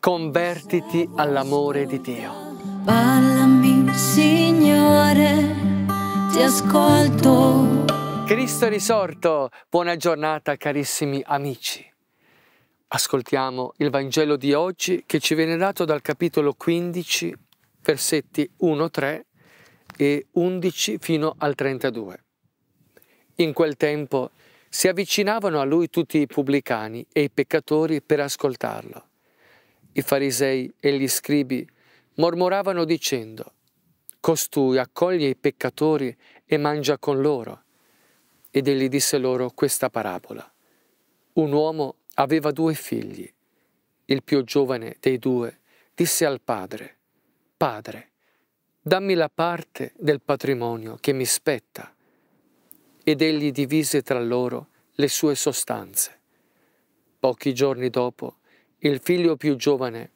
convertiti all'amore di Dio. Parlami, Signore, ti ascolto. Cristo è risorto, buona giornata carissimi amici. Ascoltiamo il Vangelo di oggi che ci viene dato dal capitolo 15, versetti 1-3 e 11 fino al 32. In quel tempo si avvicinavano a lui tutti i pubblicani e i peccatori per ascoltarlo. I farisei e gli scribi mormoravano dicendo, Costui accoglie i peccatori e mangia con loro. Ed egli disse loro questa parabola. Un uomo aveva due figli. Il più giovane dei due disse al padre, Padre, dammi la parte del patrimonio che mi spetta. Ed egli divise tra loro le sue sostanze. Pochi giorni dopo il figlio più giovane,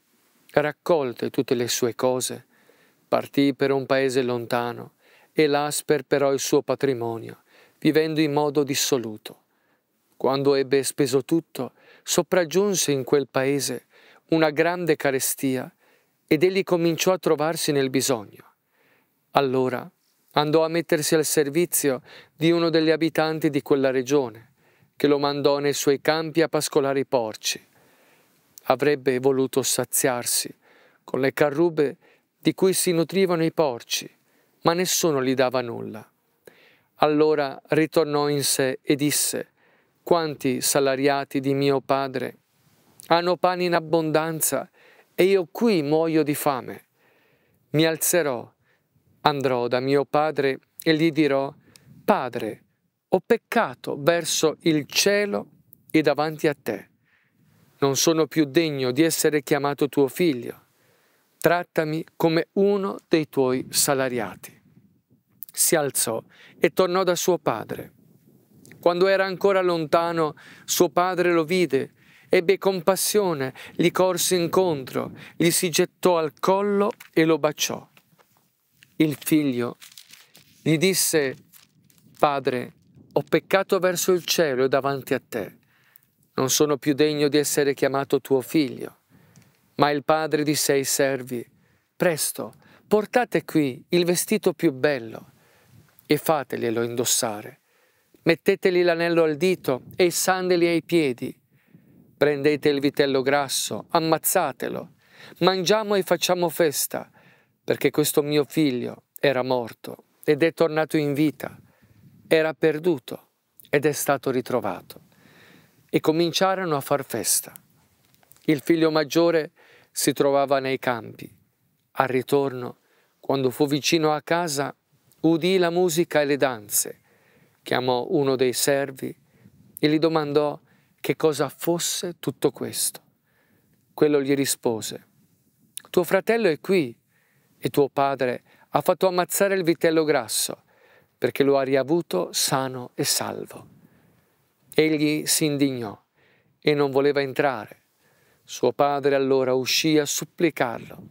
raccolte tutte le sue cose, partì per un paese lontano e là sperperò il suo patrimonio, vivendo in modo dissoluto. Quando ebbe speso tutto, sopraggiunse in quel paese una grande carestia ed egli cominciò a trovarsi nel bisogno. Allora andò a mettersi al servizio di uno degli abitanti di quella regione, che lo mandò nei suoi campi a pascolare i porci avrebbe voluto saziarsi con le carrube di cui si nutrivano i porci, ma nessuno gli dava nulla. Allora ritornò in sé e disse, quanti salariati di mio padre hanno pane in abbondanza e io qui muoio di fame. Mi alzerò, andrò da mio padre e gli dirò, Padre, ho peccato verso il cielo e davanti a te non sono più degno di essere chiamato tuo figlio, trattami come uno dei tuoi salariati. Si alzò e tornò da suo padre. Quando era ancora lontano, suo padre lo vide, ebbe compassione, gli corse incontro, gli si gettò al collo e lo baciò. Il figlio gli disse, Padre, ho peccato verso il cielo e davanti a te non sono più degno di essere chiamato tuo figlio. Ma il padre disse ai servi, presto, portate qui il vestito più bello e fateglielo indossare. Metteteli l'anello al dito e i sandali ai piedi. Prendete il vitello grasso, ammazzatelo, mangiamo e facciamo festa, perché questo mio figlio era morto ed è tornato in vita, era perduto ed è stato ritrovato e cominciarono a far festa. Il figlio maggiore si trovava nei campi. Al ritorno, quando fu vicino a casa, udì la musica e le danze. Chiamò uno dei servi e gli domandò che cosa fosse tutto questo. Quello gli rispose, tuo fratello è qui e tuo padre ha fatto ammazzare il vitello grasso perché lo ha riavuto sano e salvo. Egli si indignò e non voleva entrare. Suo padre allora uscì a supplicarlo,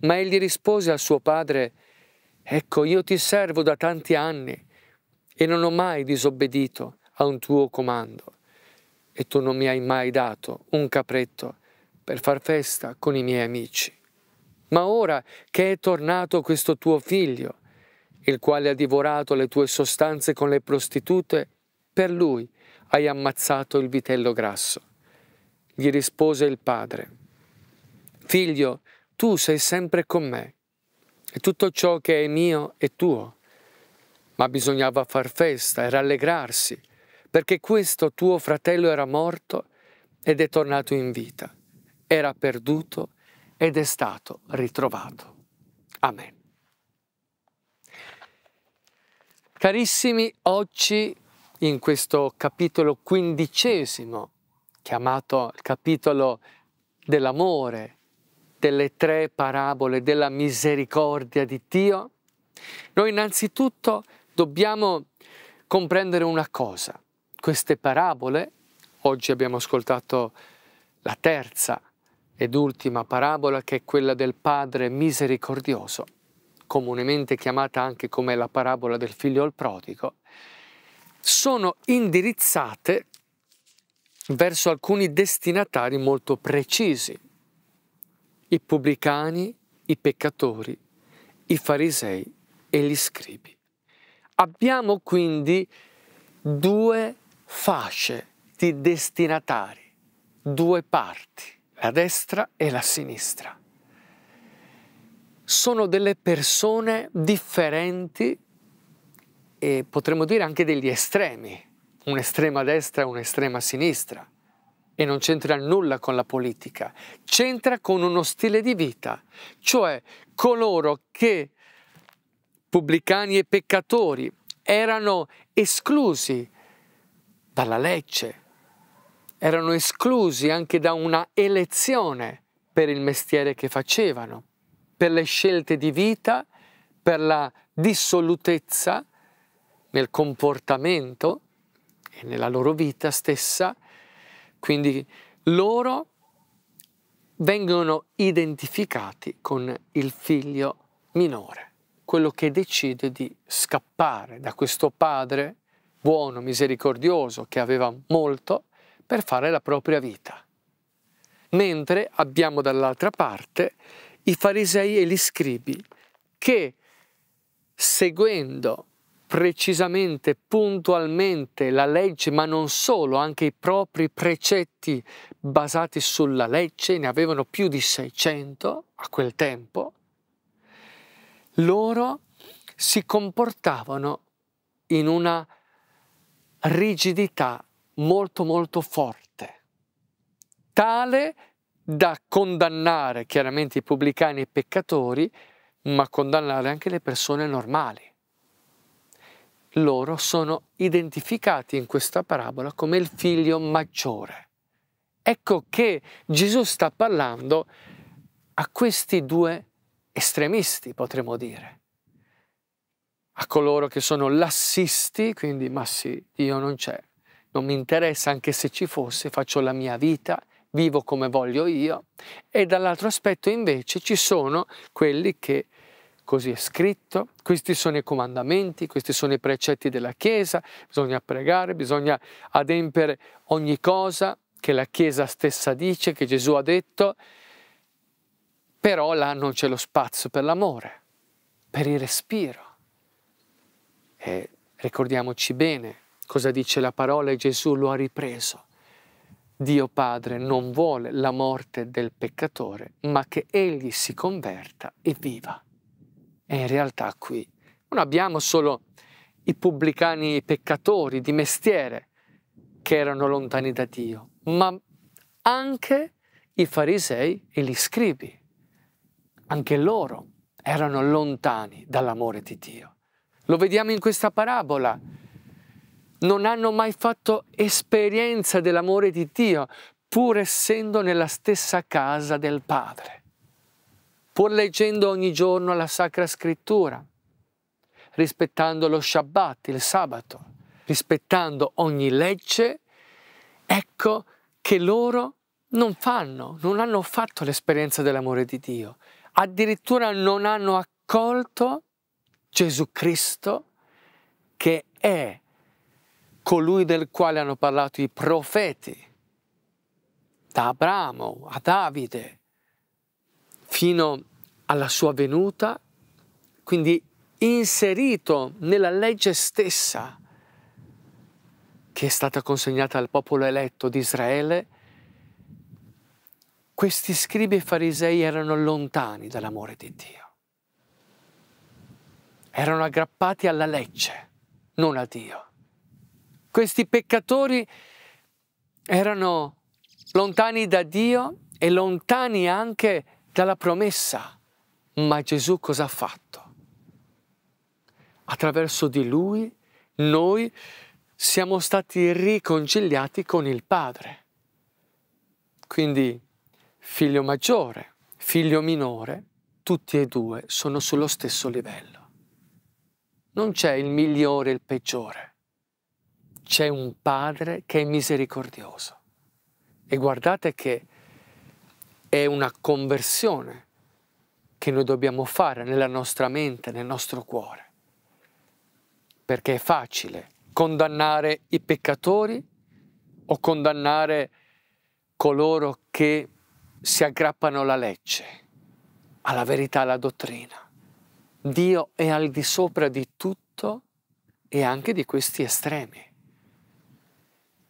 ma egli rispose a suo padre, Ecco, io ti servo da tanti anni e non ho mai disobbedito a un tuo comando, e tu non mi hai mai dato un capretto per far festa con i miei amici. Ma ora che è tornato questo tuo figlio, il quale ha divorato le tue sostanze con le prostitute, per lui hai ammazzato il vitello grasso. Gli rispose il padre, Figlio, tu sei sempre con me, e tutto ciò che è mio è tuo. Ma bisognava far festa e rallegrarsi, perché questo tuo fratello era morto ed è tornato in vita, era perduto ed è stato ritrovato. Amen. Carissimi, oggi in questo capitolo quindicesimo, chiamato il capitolo dell'amore, delle tre parabole della misericordia di Dio, noi innanzitutto dobbiamo comprendere una cosa. Queste parabole, oggi abbiamo ascoltato la terza ed ultima parabola che è quella del Padre misericordioso, comunemente chiamata anche come la parabola del figlio al prodigo, sono indirizzate verso alcuni destinatari molto precisi, i pubblicani, i peccatori, i farisei e gli scribi. Abbiamo quindi due fasce di destinatari, due parti, la destra e la sinistra. Sono delle persone differenti e potremmo dire anche degli estremi, un'estrema destra e un'estrema sinistra. E non c'entra nulla con la politica, c'entra con uno stile di vita, cioè coloro che, pubblicani e peccatori, erano esclusi dalla legge, erano esclusi anche da una elezione per il mestiere che facevano, per le scelte di vita, per la dissolutezza, nel comportamento e nella loro vita stessa, quindi loro vengono identificati con il figlio minore, quello che decide di scappare da questo padre buono, misericordioso, che aveva molto, per fare la propria vita. Mentre abbiamo dall'altra parte i farisei e gli scribi che, seguendo precisamente, puntualmente la legge, ma non solo, anche i propri precetti basati sulla legge, ne avevano più di 600 a quel tempo, loro si comportavano in una rigidità molto molto forte, tale da condannare chiaramente i pubblicani e i peccatori, ma condannare anche le persone normali loro sono identificati in questa parabola come il figlio maggiore. Ecco che Gesù sta parlando a questi due estremisti, potremmo dire, a coloro che sono lassisti, quindi ma sì, Dio non c'è, non mi interessa anche se ci fosse, faccio la mia vita, vivo come voglio io, e dall'altro aspetto invece ci sono quelli che così è scritto, questi sono i comandamenti, questi sono i precetti della Chiesa, bisogna pregare, bisogna adempiere ogni cosa che la Chiesa stessa dice, che Gesù ha detto, però là non c'è lo spazio per l'amore, per il respiro. E ricordiamoci bene cosa dice la parola e Gesù lo ha ripreso. Dio Padre non vuole la morte del peccatore, ma che egli si converta e viva. E in realtà qui non abbiamo solo i pubblicani peccatori di mestiere che erano lontani da Dio, ma anche i farisei e gli scribi. Anche loro erano lontani dall'amore di Dio. Lo vediamo in questa parabola. Non hanno mai fatto esperienza dell'amore di Dio, pur essendo nella stessa casa del Padre pur leggendo ogni giorno la Sacra Scrittura, rispettando lo Shabbat, il sabato, rispettando ogni legge, ecco che loro non fanno, non hanno fatto l'esperienza dell'amore di Dio, addirittura non hanno accolto Gesù Cristo che è colui del quale hanno parlato i profeti, da Abramo a Davide, fino alla sua venuta, quindi inserito nella legge stessa che è stata consegnata al popolo eletto di Israele, questi scribi e farisei erano lontani dall'amore di Dio. Erano aggrappati alla legge, non a Dio. Questi peccatori erano lontani da Dio e lontani anche da dalla promessa. Ma Gesù cosa ha fatto? Attraverso di lui noi siamo stati riconciliati con il Padre. Quindi figlio maggiore, figlio minore, tutti e due sono sullo stesso livello. Non c'è il migliore e il peggiore. C'è un Padre che è misericordioso. E guardate che è una conversione che noi dobbiamo fare nella nostra mente, nel nostro cuore. Perché è facile condannare i peccatori o condannare coloro che si aggrappano alla legge, alla verità, alla dottrina. Dio è al di sopra di tutto e anche di questi estremi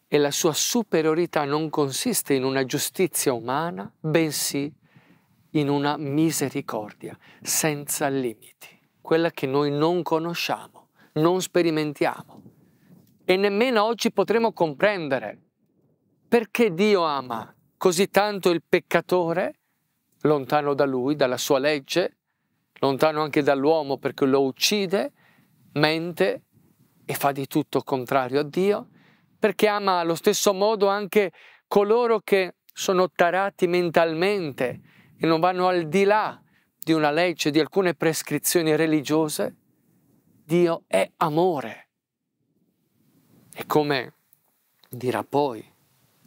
e la sua superiorità non consiste in una giustizia umana, bensì in una misericordia senza limiti, quella che noi non conosciamo, non sperimentiamo e nemmeno oggi potremo comprendere perché Dio ama così tanto il peccatore, lontano da lui, dalla sua legge, lontano anche dall'uomo perché lo uccide, mente e fa di tutto contrario a Dio, perché ama allo stesso modo anche coloro che sono tarati mentalmente e non vanno al di là di una legge, di alcune prescrizioni religiose. Dio è amore. E come dirà poi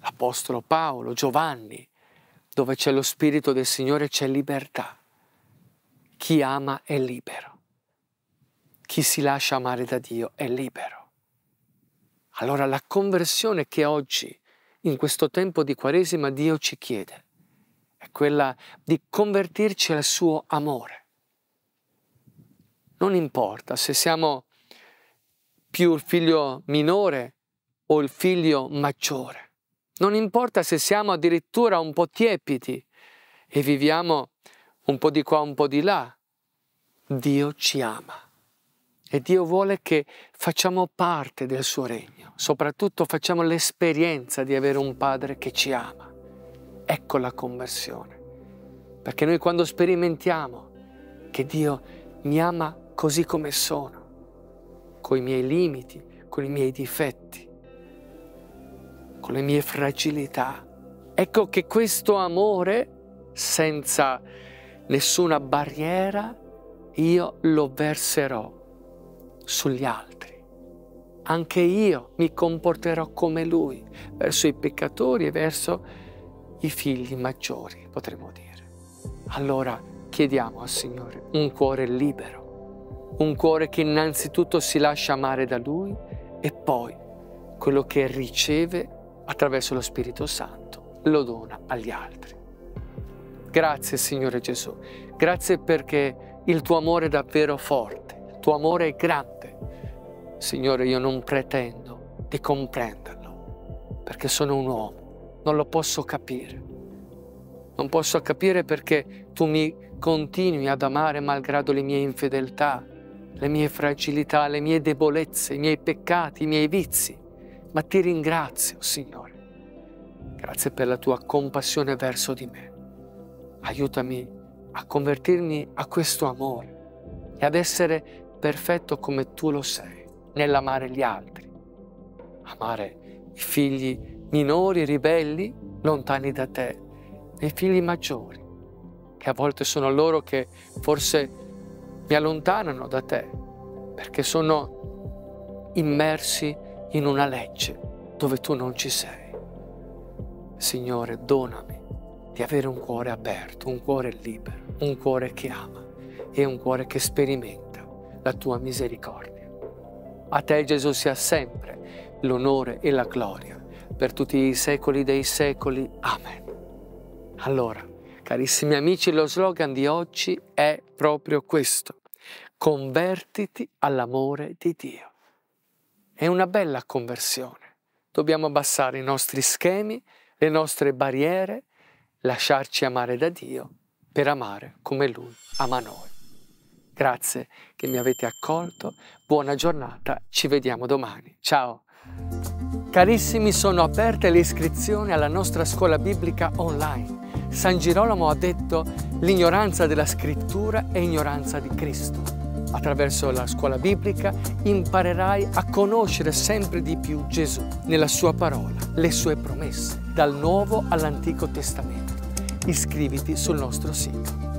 l'Apostolo Paolo, Giovanni, dove c'è lo Spirito del Signore c'è libertà. Chi ama è libero. Chi si lascia amare da Dio è libero. Allora la conversione che oggi, in questo tempo di Quaresima, Dio ci chiede è quella di convertirci al suo amore. Non importa se siamo più il figlio minore o il figlio maggiore. Non importa se siamo addirittura un po' tiepidi e viviamo un po' di qua, un po' di là. Dio ci ama. E Dio vuole che facciamo parte del suo regno, soprattutto facciamo l'esperienza di avere un Padre che ci ama. Ecco la conversione. Perché noi quando sperimentiamo che Dio mi ama così come sono, con i miei limiti, con i miei difetti, con le mie fragilità, ecco che questo amore, senza nessuna barriera, io lo verserò sugli altri. Anche io mi comporterò come lui verso i peccatori e verso i figli maggiori, potremmo dire. Allora chiediamo al Signore un cuore libero, un cuore che innanzitutto si lascia amare da Lui e poi quello che riceve attraverso lo Spirito Santo lo dona agli altri. Grazie Signore Gesù, grazie perché il tuo amore è davvero forte tuo amore è grande. Signore, io non pretendo di comprenderlo, perché sono un uomo, non lo posso capire. Non posso capire perché tu mi continui ad amare malgrado le mie infedeltà, le mie fragilità, le mie debolezze, i miei peccati, i miei vizi. Ma ti ringrazio, Signore. Grazie per la tua compassione verso di me. Aiutami a convertirmi a questo amore e ad essere perfetto come tu lo sei nell'amare gli altri, amare i figli minori, ribelli, lontani da te, i figli maggiori, che a volte sono loro che forse mi allontanano da te, perché sono immersi in una legge dove tu non ci sei. Signore, donami di avere un cuore aperto, un cuore libero, un cuore che ama e un cuore che sperimenta la tua misericordia. A te Gesù sia sempre l'onore e la gloria per tutti i secoli dei secoli. Amen. Allora, carissimi amici, lo slogan di oggi è proprio questo. Convertiti all'amore di Dio. È una bella conversione. Dobbiamo abbassare i nostri schemi, le nostre barriere, lasciarci amare da Dio per amare come Lui ama noi. Grazie che mi avete accolto, buona giornata, ci vediamo domani. Ciao! Carissimi, sono aperte le iscrizioni alla nostra scuola biblica online. San Girolamo ha detto l'ignoranza della scrittura è ignoranza di Cristo. Attraverso la scuola biblica imparerai a conoscere sempre di più Gesù, nella sua parola, le sue promesse, dal Nuovo all'Antico Testamento. Iscriviti sul nostro sito.